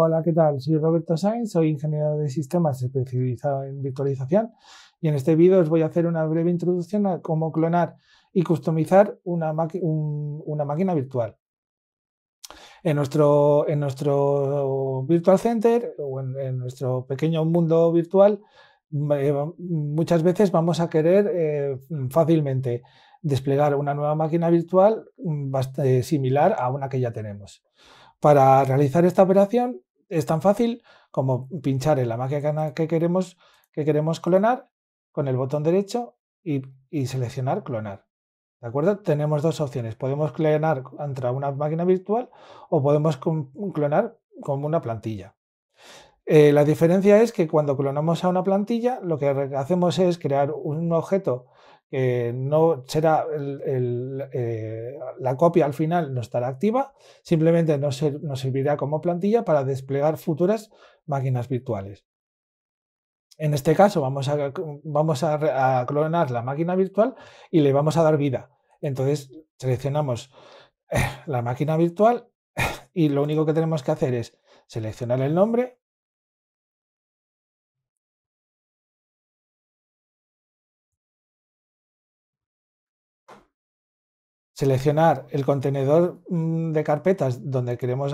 Hola, ¿qué tal? Soy Roberto Sainz, soy ingeniero de sistemas especializado en virtualización y en este vídeo os voy a hacer una breve introducción a cómo clonar y customizar una, máquina virtual. En nuestro, en nuestro Virtual Center o en, nuestro pequeño mundo virtual, eh, muchas veces vamos a querer eh, fácilmente desplegar una nueva máquina virtual mm, eh, similar a una que ya tenemos. Para realizar esta operación es tan fácil como pinchar en la máquina que queremos, que queremos clonar con el botón derecho y, seleccionar clonar. ¿De acuerdo? Tenemos dos opciones. Podemos clonar contra una máquina virtual o podemos clonar con una plantilla. Eh, la diferencia es que cuando clonamos a una plantilla, lo que hacemos es crear un objeto eh, no será eh, la copia al final no estará activa, simplemente nos, servirá como plantilla para desplegar futuras máquinas virtuales. En este caso vamos, vamos a, clonar la máquina virtual y le vamos a dar vida. Entonces seleccionamos eh, la máquina virtual y lo único que tenemos que hacer es seleccionar el nombre, seleccionar el contenedor mm, de carpetas donde queremos,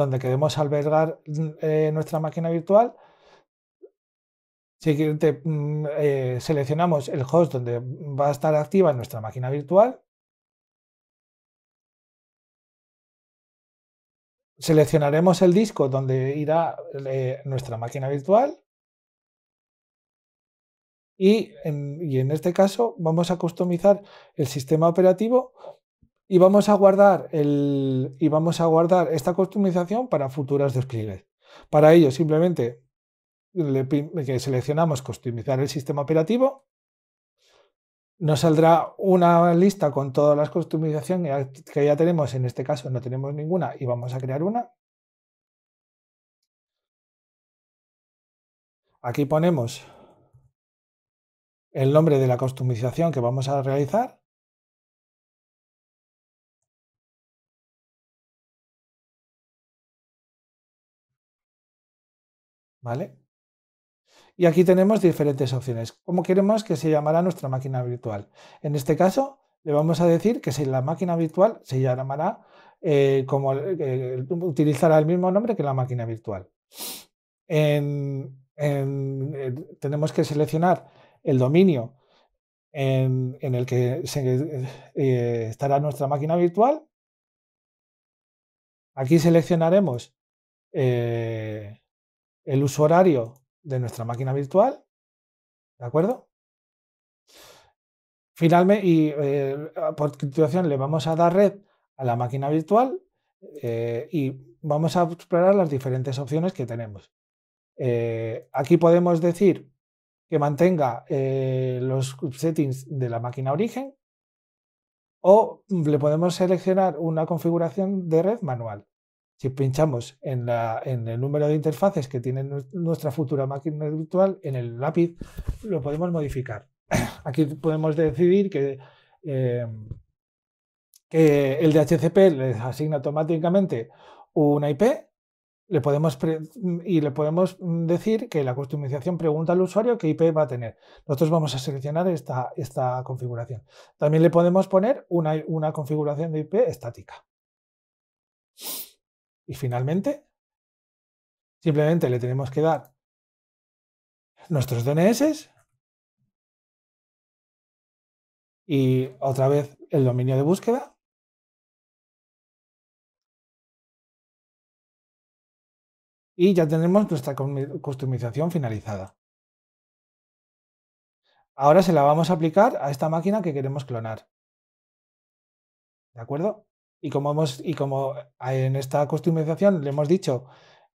donde queremos albergar mm, eh, nuestra máquina virtual. Siguiente, mm, eh, seleccionamos el host donde va a estar activa nuestra máquina virtual. Seleccionaremos el disco donde irá eh, nuestra máquina virtual y en, este caso vamos a customizar el sistema operativo y vamos a guardar, el, y vamos a guardar esta customización para futuras despliegues. Para ello simplemente seleccionamos customizar el sistema operativo, nos saldrá una lista con todas las customizaciones que ya tenemos, en este caso no tenemos ninguna y vamos a crear una. Aquí ponemos el nombre de la customización que vamos a realizar. ¿Vale? Y aquí tenemos diferentes opciones. ¿Cómo queremos que se llamará nuestra máquina virtual? En este caso, le vamos a decir que si la máquina virtual se llamará eh, como eh, utilizará el mismo nombre que la máquina virtual. Eh, tenemos que seleccionar el dominio en, el que eh, estará nuestra máquina virtual. Aquí seleccionaremos eh, el uso horario de nuestra máquina virtual. ¿De acuerdo? Finalmente, y eh, por situación le vamos a dar red a la máquina virtual y vamos a explorar las diferentes opciones que tenemos. aquí podemos decir que mantenga eh, los settings de la máquina origen o le podemos seleccionar una configuración de red manual. Si pinchamos en, el número de interfaces que tiene nuestra futura máquina virtual, en el lápiz lo podemos modificar. Aquí podemos decidir que, eh, el DHCP les asigna automáticamente una IP podemos y le podemos decir que la customización pregunta al usuario qué IP va a tener. Nosotros vamos a seleccionar esta, esta configuración. También le podemos poner una, una configuración de IP estática. Y finalmente, simplemente le tenemos que dar nuestros DNS y otra vez el dominio de búsqueda y ya tenemos nuestra customización finalizada. Ahora se la vamos a aplicar a esta máquina que queremos clonar. ¿De acuerdo? Y como, y como en esta customización le hemos dicho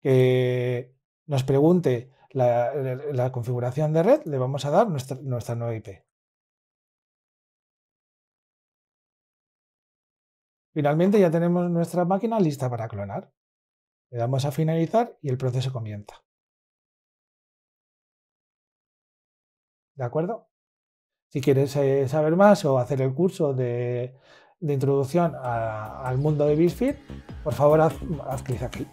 que nos pregunte la, configuración de red, le vamos a dar nuestra nueva IP. Finalmente ya tenemos nuestra máquina lista para clonar. Le damos a finalizar y el proceso comienza. ¿De acuerdo? Si quieres eh, saber más o hacer el curso de, introducción al mundo de Bisfit, por favor haz clic aquí.